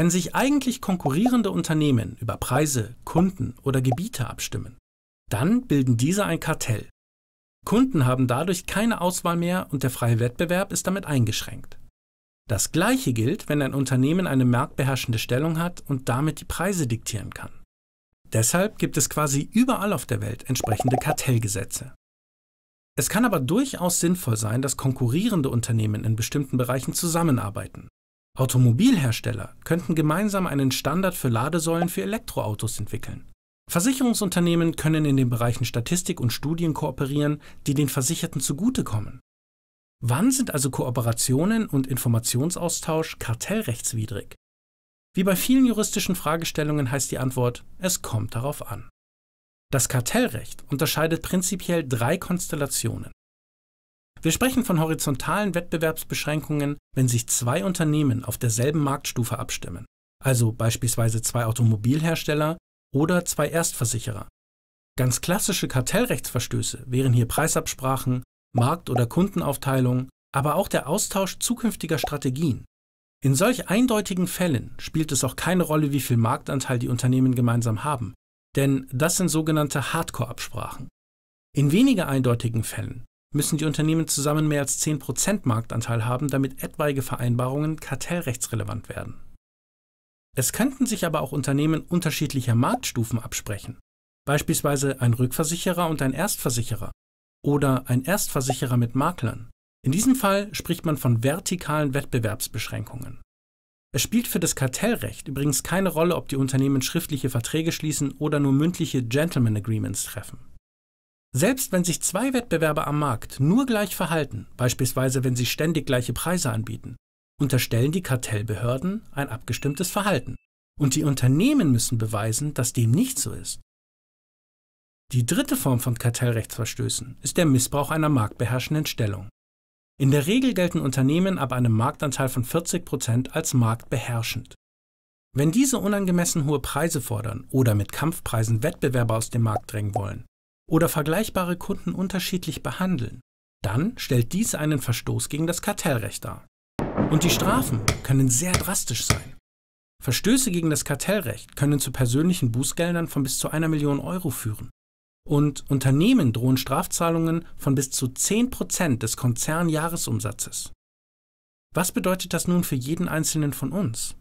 Wenn sich eigentlich konkurrierende Unternehmen über Preise, Kunden oder Gebiete abstimmen, dann bilden diese ein Kartell. Kunden haben dadurch keine Auswahl mehr und der freie Wettbewerb ist damit eingeschränkt. Das gleiche gilt, wenn ein Unternehmen eine marktbeherrschende Stellung hat und damit die Preise diktieren kann. Deshalb gibt es quasi überall auf der Welt entsprechende Kartellgesetze. Es kann aber durchaus sinnvoll sein, dass konkurrierende Unternehmen in bestimmten Bereichen zusammenarbeiten, Automobilhersteller könnten gemeinsam einen Standard für Ladesäulen für Elektroautos entwickeln. Versicherungsunternehmen können in den Bereichen Statistik und Studien kooperieren, die den Versicherten zugutekommen. Wann sind also Kooperationen und Informationsaustausch kartellrechtswidrig? Wie bei vielen juristischen Fragestellungen heißt die Antwort, es kommt darauf an. Das Kartellrecht unterscheidet prinzipiell drei Konstellationen. Wir sprechen von horizontalen Wettbewerbsbeschränkungen, wenn sich zwei Unternehmen auf derselben Marktstufe abstimmen, also beispielsweise zwei Automobilhersteller oder zwei Erstversicherer. Ganz klassische Kartellrechtsverstöße wären hier Preisabsprachen, Markt- oder Kundenaufteilung, aber auch der Austausch zukünftiger Strategien. In solch eindeutigen Fällen spielt es auch keine Rolle, wie viel Marktanteil die Unternehmen gemeinsam haben, denn das sind sogenannte Hardcore-Absprachen. In weniger eindeutigen Fällen müssen die Unternehmen zusammen mehr als 10% Marktanteil haben, damit etwaige Vereinbarungen kartellrechtsrelevant werden. Es könnten sich aber auch Unternehmen unterschiedlicher Marktstufen absprechen, beispielsweise ein Rückversicherer und ein Erstversicherer oder ein Erstversicherer mit Maklern. In diesem Fall spricht man von vertikalen Wettbewerbsbeschränkungen. Es spielt für das Kartellrecht übrigens keine Rolle, ob die Unternehmen schriftliche Verträge schließen oder nur mündliche Gentleman Agreements treffen. Selbst wenn sich zwei Wettbewerber am Markt nur gleich verhalten, beispielsweise wenn sie ständig gleiche Preise anbieten, unterstellen die Kartellbehörden ein abgestimmtes Verhalten. Und die Unternehmen müssen beweisen, dass dem nicht so ist. Die dritte Form von Kartellrechtsverstößen ist der Missbrauch einer marktbeherrschenden Stellung. In der Regel gelten Unternehmen ab einem Marktanteil von 40% Prozent als marktbeherrschend. Wenn diese unangemessen hohe Preise fordern oder mit Kampfpreisen Wettbewerber aus dem Markt drängen wollen, oder vergleichbare Kunden unterschiedlich behandeln, dann stellt dies einen Verstoß gegen das Kartellrecht dar. Und die Strafen können sehr drastisch sein. Verstöße gegen das Kartellrecht können zu persönlichen Bußgeldern von bis zu einer Million Euro führen. Und Unternehmen drohen Strafzahlungen von bis zu 10% des Konzernjahresumsatzes. Was bedeutet das nun für jeden einzelnen von uns?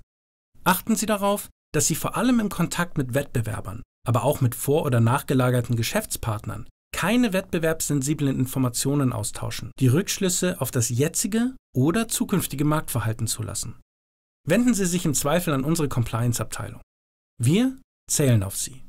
Achten Sie darauf, dass Sie vor allem im Kontakt mit Wettbewerbern aber auch mit vor- oder nachgelagerten Geschäftspartnern, keine wettbewerbssensiblen Informationen austauschen, die Rückschlüsse auf das jetzige oder zukünftige Marktverhalten zulassen. Wenden Sie sich im Zweifel an unsere Compliance-Abteilung. Wir zählen auf Sie.